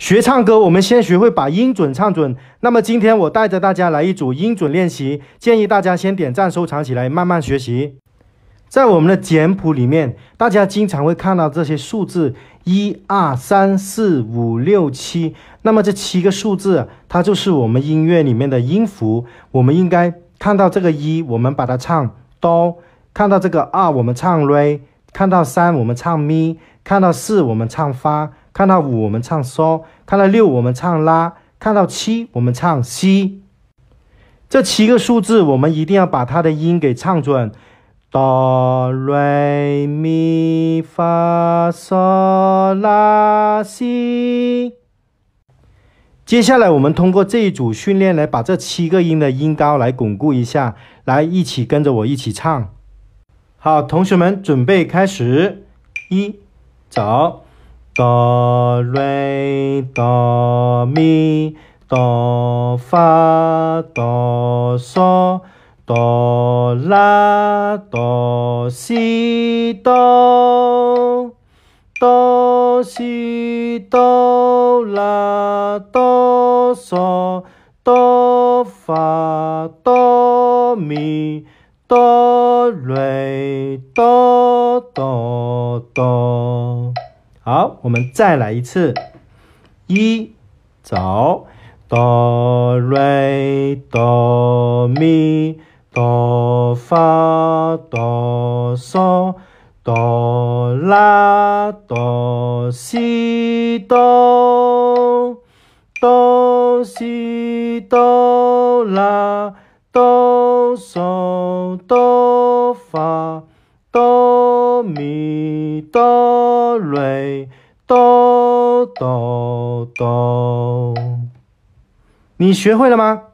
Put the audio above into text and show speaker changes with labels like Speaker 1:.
Speaker 1: 学唱歌，我们先学会把音准唱准。那么今天我带着大家来一组音准练习，建议大家先点赞收藏起来，慢慢学习。在我们的简谱里面，大家经常会看到这些数字一、二、三、四、五、六、七。那么这七个数字，它就是我们音乐里面的音符。我们应该看到这个一，我们把它唱哆；看到这个二，我们唱 re；看到三，我们唱咪；看到四，我们唱发。看到五，我们唱嗦；看到六，我们唱拉；看到七，我们唱西。这七个数字，我们一定要把它的音给唱准。哆、来、咪、发、嗦、拉、西。接下来，我们通过这一组训练来把这七个音的音高来巩固一下。来，一起跟着我一起唱。好，同学们，准备开始。一，走。哆瑞哆咪哆发哆嗦哆啦哆西哆，哆西哆啦哆嗦哆发哆咪哆瑞哆哆哆。好，我们再来一次。一走，哆瑞哆咪哆发哆嗦哆啦哆西哆，哆西哆啦哆嗦哆发哆咪哆。哆瑞哆哆哆，你学会了吗？